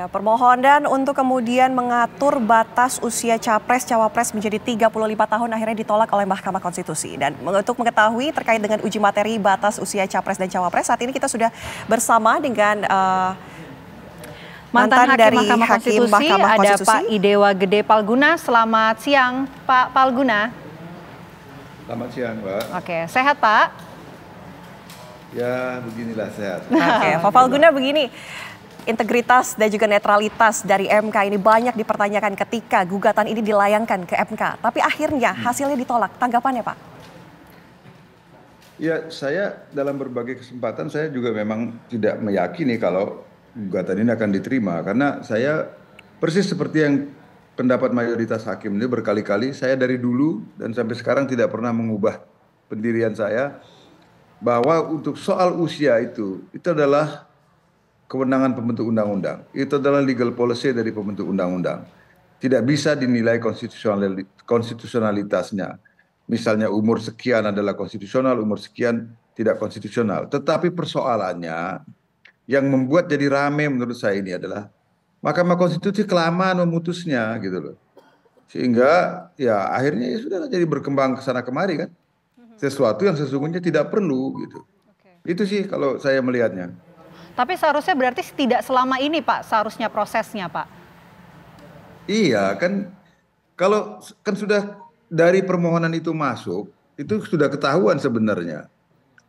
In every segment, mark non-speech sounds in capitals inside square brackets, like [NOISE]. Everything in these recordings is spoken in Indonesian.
Ya, permohonan untuk kemudian mengatur batas usia capres-cawapres menjadi 35 tahun akhirnya ditolak oleh Mahkamah Konstitusi. Dan untuk mengetahui terkait dengan uji materi batas usia capres dan cawapres, saat ini kita sudah bersama dengan uh, mantan, mantan hakim dari Mahkamah hakim Konstitusi, ada Konstitusi. Pak Idewa Gede Palguna. Selamat siang, Pak Palguna. Selamat siang, Pak. Oke, sehat, Pak? Ya, beginilah sehat. Oke, Pak Palguna begini integritas dan juga netralitas dari MK ini banyak dipertanyakan ketika gugatan ini dilayangkan ke MK. Tapi akhirnya hmm. hasilnya ditolak. Tanggapannya Pak? Ya saya dalam berbagai kesempatan saya juga memang tidak meyakini kalau gugatan ini akan diterima. Karena saya persis seperti yang pendapat mayoritas hakim ini berkali-kali saya dari dulu dan sampai sekarang tidak pernah mengubah pendirian saya bahwa untuk soal usia itu itu adalah kewenangan pembentuk undang-undang. Itu adalah legal policy dari pembentuk undang-undang. Tidak bisa dinilai konstitusionalitasnya. Misalnya umur sekian adalah konstitusional, umur sekian tidak konstitusional. Tetapi persoalannya yang membuat jadi rame menurut saya ini adalah Mahkamah Konstitusi kelamaan memutusnya gitu loh. Sehingga ya akhirnya ya sudah jadi berkembang ke sana kemari kan. Mm-hmm. Sesuatu yang sesungguhnya tidak perlu gitu. Itu sih kalau saya melihatnya. Tapi seharusnya berarti tidak selama ini Pak, seharusnya prosesnya Pak. Iya kan kalau kan sudah dari permohonan itu masuk, itu sudah ketahuan sebenarnya.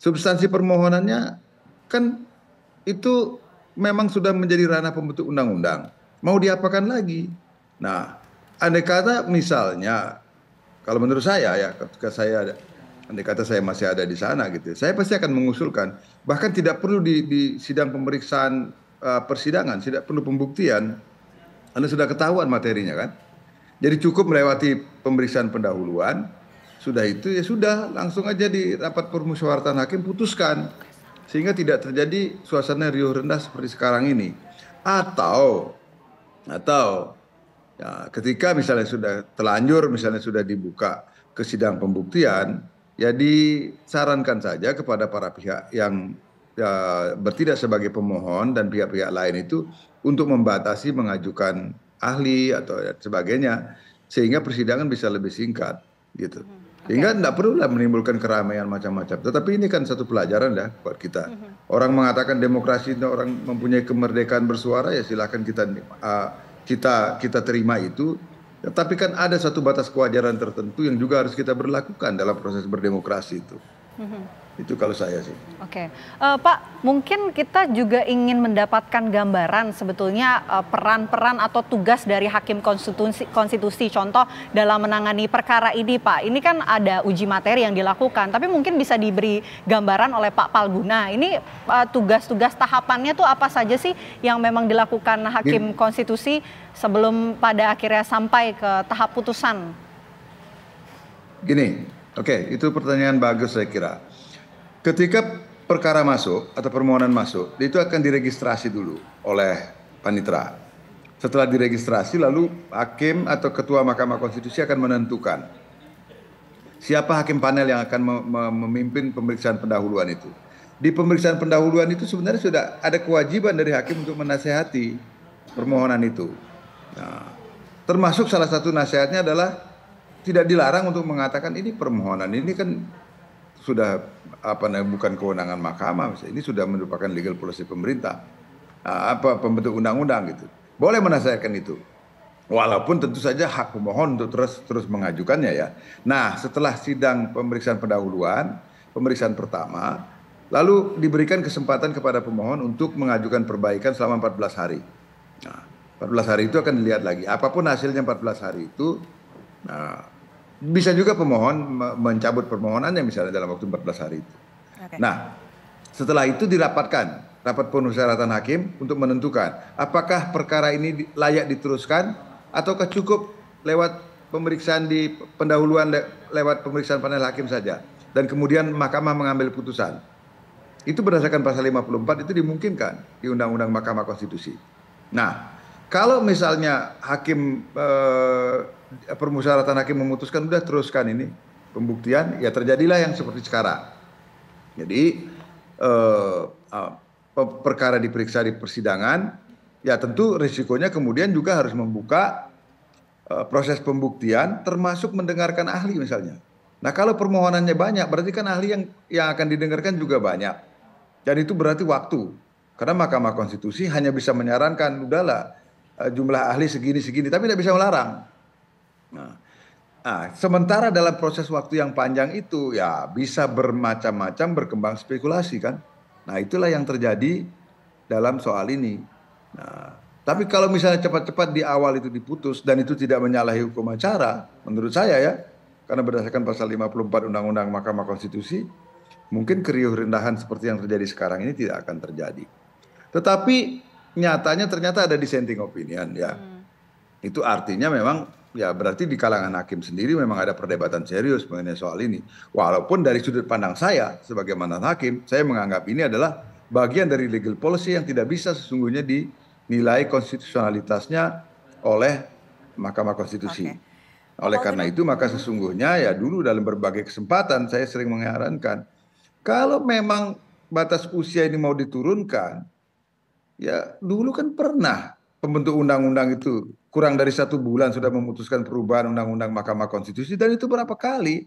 Substansi permohonannya kan itu memang sudah menjadi ranah pembentuk undang-undang. Mau diapakan lagi? Nah, andai kata misalnya, kalau menurut saya ya ketika saya andai kata saya masih ada di sana gitu, ya. saya pasti akan mengusulkan. Bahkan tidak perlu di, di sidang pemeriksaan uh, persidangan, tidak perlu pembuktian, anda sudah ketahuan materinya kan. Jadi cukup melewati pemeriksaan pendahuluan, sudah itu ya sudah langsung aja di rapat permusyawaratan hakim putuskan sehingga tidak terjadi suasana riuh rendah seperti sekarang ini. Atau atau ya, ketika misalnya sudah telanjur misalnya sudah dibuka ke sidang pembuktian ya disarankan saja kepada para pihak yang ya, bertindak sebagai pemohon dan pihak-pihak lain itu untuk membatasi mengajukan ahli atau ya, sebagainya sehingga persidangan bisa lebih singkat gitu hmm, sehingga tidak perlu menimbulkan keramaian macam-macam. Tetapi ini kan satu pelajaran ya buat kita. Hmm. Orang mengatakan demokrasi itu orang mempunyai kemerdekaan bersuara ya silahkan kita uh, kita kita terima itu tetapi kan ada satu batas kewajaran tertentu yang juga harus kita berlakukan dalam proses berdemokrasi itu itu kalau saya sih. Oke, okay. uh, eh, Pak, mungkin kita juga ingin mendapatkan gambaran sebetulnya eh, peran-peran uh, atau tugas dari hakim konstitusi, konstitusi. Contoh dalam menangani perkara ini, Pak. Ini kan ada uji materi yang dilakukan, tapi mungkin bisa diberi gambaran oleh Pak Palguna. Ini eh, tugas-tugas uh, tahapannya tuh apa saja sih yang memang dilakukan hakim ini. konstitusi sebelum pada akhirnya sampai ke tahap putusan? Gini, Oke, okay, itu pertanyaan bagus saya kira. Ketika perkara masuk atau permohonan masuk, itu akan diregistrasi dulu oleh panitra. Setelah diregistrasi, lalu hakim atau ketua Mahkamah Konstitusi akan menentukan siapa hakim panel yang akan memimpin pemeriksaan pendahuluan itu. Di pemeriksaan pendahuluan itu sebenarnya sudah ada kewajiban dari hakim untuk menasehati permohonan itu. Nah, termasuk salah satu nasihatnya adalah tidak dilarang untuk mengatakan ini permohonan ini kan sudah apa namanya bukan kewenangan mahkamah misalnya. ini sudah merupakan legal policy pemerintah ah, apa pembentuk undang-undang gitu boleh menasihatkan itu walaupun tentu saja hak pemohon untuk terus terus mengajukannya ya nah setelah sidang pemeriksaan pendahuluan pemeriksaan pertama lalu diberikan kesempatan kepada pemohon untuk mengajukan perbaikan selama 14 hari nah 14 hari itu akan dilihat lagi apapun hasilnya 14 hari itu nah bisa juga pemohon mencabut permohonannya misalnya dalam waktu 14 hari itu. Okay. Nah, setelah itu dirapatkan rapat penusyaratan hakim untuk menentukan apakah perkara ini layak diteruskan ataukah cukup lewat pemeriksaan di pendahuluan le lewat pemeriksaan panel hakim saja dan kemudian mahkamah mengambil putusan. Itu berdasarkan pasal 54 itu dimungkinkan di Undang-Undang Mahkamah Konstitusi. Nah, kalau misalnya hakim eh, permusyaratan hakim memutuskan udah teruskan ini pembuktian ya terjadilah yang seperti sekarang. Jadi eh, ah, perkara diperiksa di persidangan ya tentu risikonya kemudian juga harus membuka eh, proses pembuktian termasuk mendengarkan ahli misalnya. Nah kalau permohonannya banyak berarti kan ahli yang yang akan didengarkan juga banyak dan itu berarti waktu karena Mahkamah Konstitusi hanya bisa menyarankan udahlah Eh, jumlah ahli segini-segini, tapi tidak bisa melarang. Nah, nah, sementara dalam proses waktu yang panjang itu ya bisa bermacam-macam berkembang spekulasi kan. Nah itulah yang terjadi dalam soal ini. Nah, tapi kalau misalnya cepat-cepat di awal itu diputus dan itu tidak menyalahi hukum acara, menurut saya ya, karena berdasarkan pasal 54 Undang-Undang Mahkamah Konstitusi, mungkin keriuh rendahan seperti yang terjadi sekarang ini tidak akan terjadi. Tetapi nyatanya ternyata ada dissenting opinion ya. Hmm. Itu artinya memang ya berarti di kalangan hakim sendiri memang ada perdebatan serius mengenai soal ini. Walaupun dari sudut pandang saya sebagai mantan hakim, saya menganggap ini adalah bagian dari legal policy yang tidak bisa sesungguhnya dinilai konstitusionalitasnya oleh Mahkamah Konstitusi. Okay. Oleh karena itu maka sesungguhnya ya dulu dalam berbagai kesempatan saya sering mengharankan kalau memang batas usia ini mau diturunkan, ya dulu kan pernah pembentuk undang-undang itu kurang dari satu bulan sudah memutuskan perubahan undang-undang Mahkamah Konstitusi dan itu berapa kali?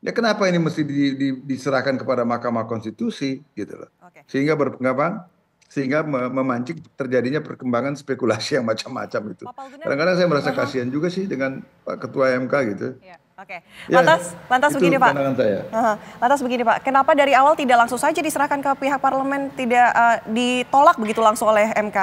Ya kenapa ini mesti di, di, diserahkan kepada Mahkamah Konstitusi gitu loh? Okay. Sehingga berpengapan sehingga memancing terjadinya perkembangan spekulasi yang macam-macam itu. Kadang-kadang saya merasa kasihan juga sih dengan Pak Ketua MK gitu. Yeah. Oke, lantas ya, lantas begini Pak. Saya. lantas begini Pak, kenapa dari awal tidak langsung saja diserahkan ke pihak parlemen, tidak uh, ditolak begitu langsung oleh MK?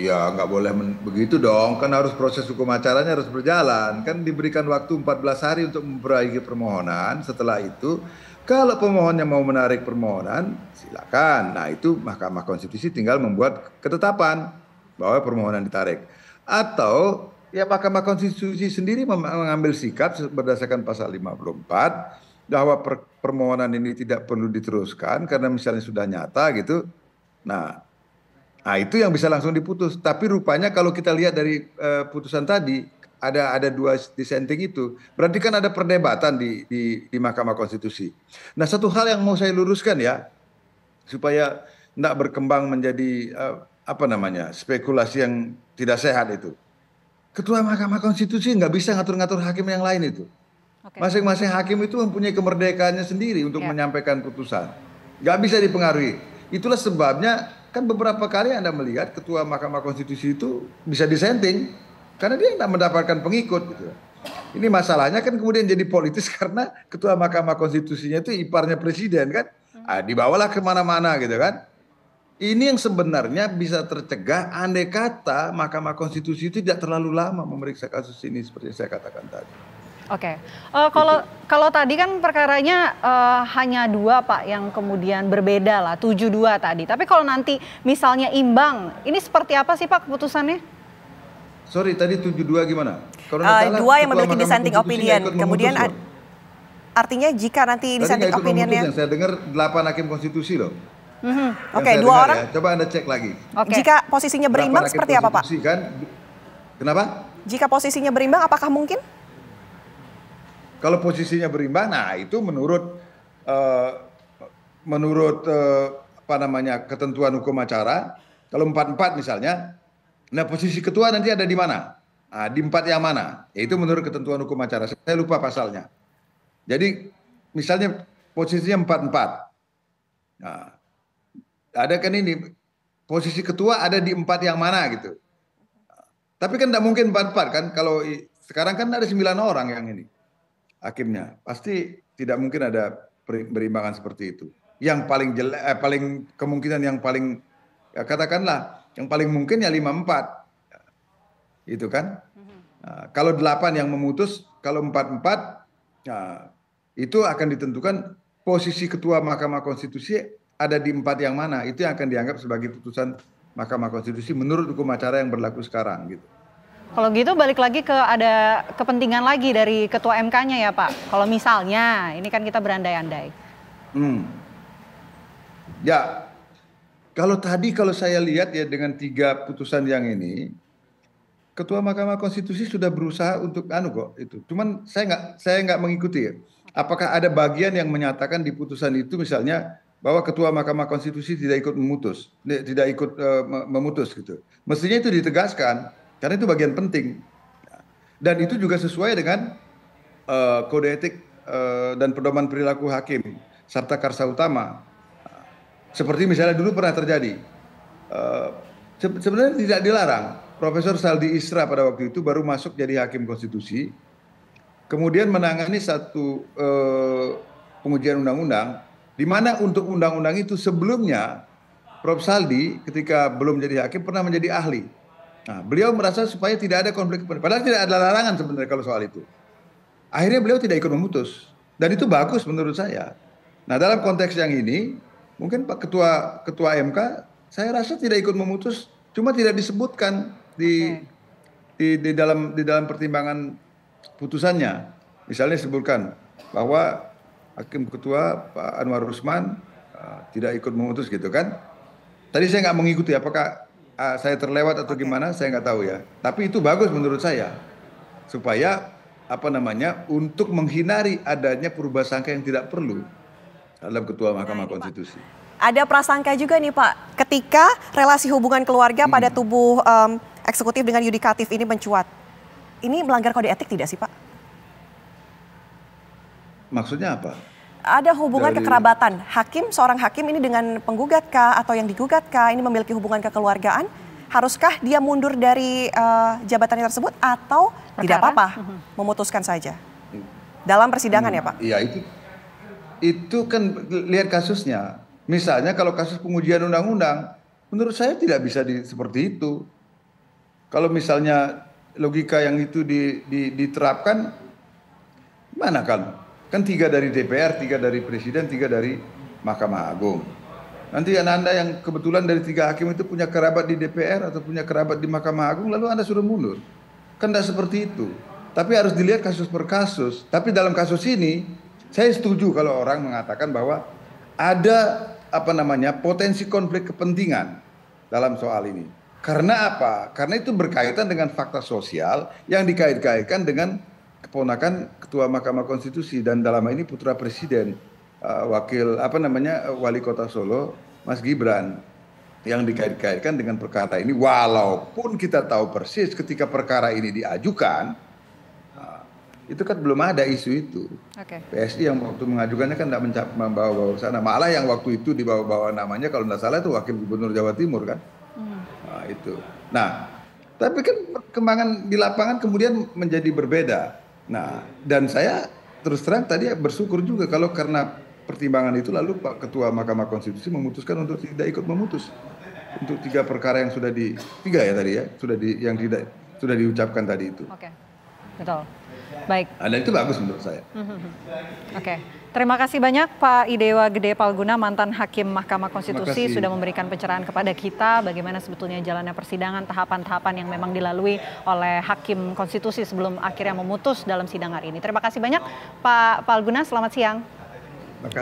Ya nggak boleh begitu dong, kan harus proses hukum acaranya harus berjalan. Kan diberikan waktu 14 hari untuk memperbaiki permohonan, setelah itu kalau pemohonnya mau menarik permohonan, silakan. Nah itu Mahkamah Konstitusi tinggal membuat ketetapan bahwa permohonan ditarik. Atau ya Mahkamah Konstitusi sendiri mengambil sikap berdasarkan pasal 54 bahwa per permohonan ini tidak perlu diteruskan karena misalnya sudah nyata gitu. Nah, nah itu yang bisa langsung diputus. Tapi rupanya kalau kita lihat dari uh, putusan tadi ada ada dua dissenting itu. Berarti kan ada perdebatan di, di di Mahkamah Konstitusi. Nah, satu hal yang mau saya luruskan ya supaya tidak berkembang menjadi uh, apa namanya spekulasi yang tidak sehat itu. Ketua Mahkamah Konstitusi nggak bisa ngatur-ngatur hakim yang lain itu. Masing-masing okay. hakim itu mempunyai kemerdekaannya sendiri untuk yeah. menyampaikan putusan. Nggak bisa dipengaruhi. Itulah sebabnya kan beberapa kali Anda melihat Ketua Mahkamah Konstitusi itu bisa disenting karena dia nggak mendapatkan pengikut gitu. Ini masalahnya kan kemudian jadi politis [LAUGHS] karena Ketua Mahkamah Konstitusinya itu iparnya Presiden kan. Hmm. Ah, dibawalah kemana-mana gitu kan ini yang sebenarnya bisa tercegah andai kata Mahkamah Konstitusi itu tidak terlalu lama memeriksa kasus ini seperti yang saya katakan tadi. Oke, okay. uh, eh, kalau gitu. kalau tadi kan perkaranya uh, hanya dua pak yang kemudian berbeda lah tujuh dua tadi. Tapi kalau nanti misalnya imbang, ini seperti apa sih pak keputusannya? Sorry tadi tujuh dua gimana? Kalau uh, salah, dua yang memiliki dissenting opinion, kemudian artinya jika nanti dissenting opinionnya. Saya dengar delapan hakim konstitusi loh. Mm -hmm. Oke, okay, dua orang. Ya. Coba Anda cek lagi. Okay. Jika posisinya berimbang seperti apa, Pak? Kan? Kenapa? Jika posisinya berimbang apakah mungkin? Kalau posisinya berimbang, nah itu menurut uh, menurut uh, apa namanya ketentuan hukum acara, kalau empat empat misalnya, nah posisi ketua nanti ada di mana? Nah, di empat yang mana? Ya, itu menurut ketentuan hukum acara. Saya lupa pasalnya. Jadi misalnya posisinya empat Nah, ada kan ini posisi ketua ada di empat yang mana gitu. Tapi kan tidak mungkin empat-empat kan kalau sekarang kan ada sembilan orang yang ini hakimnya pasti tidak mungkin ada perimbangan seperti itu. Yang paling jelek, eh, paling kemungkinan yang paling ya katakanlah yang paling mungkin ya lima empat, itu kan. Mm-hmm. Nah, kalau delapan yang memutus, kalau empat empat, nah, itu akan ditentukan posisi ketua Mahkamah Konstitusi ada di empat yang mana itu yang akan dianggap sebagai putusan Mahkamah Konstitusi menurut hukum acara yang berlaku sekarang gitu. Kalau gitu balik lagi ke ada kepentingan lagi dari ketua MK-nya ya Pak. Kalau misalnya ini kan kita berandai-andai. Hmm. Ya, kalau tadi kalau saya lihat ya dengan tiga putusan yang ini, ketua Mahkamah Konstitusi sudah berusaha untuk anu kok itu. Cuman saya nggak saya nggak mengikuti. Ya. Apakah ada bagian yang menyatakan di putusan itu misalnya bahwa ketua Mahkamah Konstitusi tidak ikut memutus, tidak ikut uh, memutus gitu. Mestinya itu ditegaskan karena itu bagian penting. Dan itu juga sesuai dengan uh, kode etik uh, dan pedoman perilaku hakim serta karsa utama. Seperti misalnya dulu pernah terjadi. Uh, se sebenarnya tidak dilarang. Profesor Saldi Isra pada waktu itu baru masuk jadi hakim konstitusi. Kemudian menangani satu uh, pengujian undang-undang di mana untuk undang-undang itu sebelumnya Prof Saldi ketika belum jadi hakim pernah menjadi ahli. Nah, beliau merasa supaya tidak ada konflik kepentingan. Padahal tidak ada larangan sebenarnya kalau soal itu. Akhirnya beliau tidak ikut memutus. Dan itu bagus menurut saya. Nah, dalam konteks yang ini, mungkin Pak Ketua Ketua MK saya rasa tidak ikut memutus, cuma tidak disebutkan di okay. di, di dalam di dalam pertimbangan putusannya. Misalnya disebutkan bahwa Hakim Ketua Pak Anwar Rusman uh, eh, tidak ikut memutus gitu kan. Tadi saya nggak mengikuti apakah uh, saya terlewat atau gimana saya nggak tahu ya. Tapi itu bagus menurut saya supaya apa namanya untuk menghindari adanya perubahan sangka yang tidak perlu dalam Ketua Mahkamah Konstitusi. Ada prasangka juga nih Pak ketika relasi hubungan keluarga hmm. pada tubuh um, eksekutif dengan yudikatif ini mencuat. Ini melanggar kode etik tidak sih Pak? Maksudnya apa? Ada hubungan Dari... kekerabatan. Hakim, seorang hakim ini dengan penggugat kah atau yang digugat kah ini memiliki hubungan kekeluargaan? Haruskah dia mundur dari uh, jabatannya tersebut atau Perkara? tidak apa-apa, mhm. memutuskan saja? Dalam persidangan hmm, ya Pak? Hmm, iya itu, itu kan lihat kasusnya. Misalnya kalau kasus pengujian undang-undang, menurut saya tidak bisa di, seperti itu. Kalau misalnya logika yang itu di, di, diterapkan, mana kan Kan tiga dari DPR, tiga dari Presiden, tiga dari Mahkamah Agung. Nanti anak Anda yang kebetulan dari tiga hakim itu punya kerabat di DPR atau punya kerabat di Mahkamah Agung, lalu Anda suruh mundur. Kan tidak seperti itu. Tapi harus dilihat kasus per kasus. Tapi dalam kasus ini, saya setuju kalau orang mengatakan bahwa ada apa namanya potensi konflik kepentingan dalam soal ini. Karena apa? Karena itu berkaitan dengan fakta sosial yang dikait-kaitkan dengan keponakan ketua Mahkamah Konstitusi dan dalam ini putra presiden uh, wakil apa namanya eh, wali kota Solo Mas Gibran yang dikait-kaitkan dengan perkara ini walaupun kita tahu persis ketika perkara ini diajukan uh, itu kan belum ada isu itu. Okay. PSI yang waktu mengajukannya kan tidak membawa-bawa sana. Malah yang waktu itu dibawa-bawa namanya kalau tidak salah itu wakil gubernur Jawa Timur kan. Hmm. Nah, itu. Nah, tapi kan perkembangan di lapangan kemudian menjadi berbeda Nah, dan saya terus terang tadi bersyukur juga kalau karena pertimbangan itu lalu Pak Ketua Mahkamah Konstitusi memutuskan untuk tidak ikut memutus untuk tiga perkara yang sudah di tiga ya tadi ya sudah di yang tidak sudah diucapkan tadi itu. Okay. Betul. Baik. Ada itu bagus menurut saya. Mm -hmm. Oke. Okay. Terima kasih banyak Pak Idewa Gede Palguna, mantan Hakim Mahkamah Konstitusi sudah memberikan pencerahan kepada kita bagaimana sebetulnya jalannya persidangan, tahapan-tahapan yang memang dilalui oleh Hakim Konstitusi sebelum akhirnya memutus dalam sidang hari ini. Terima kasih banyak Pak Palguna, selamat siang.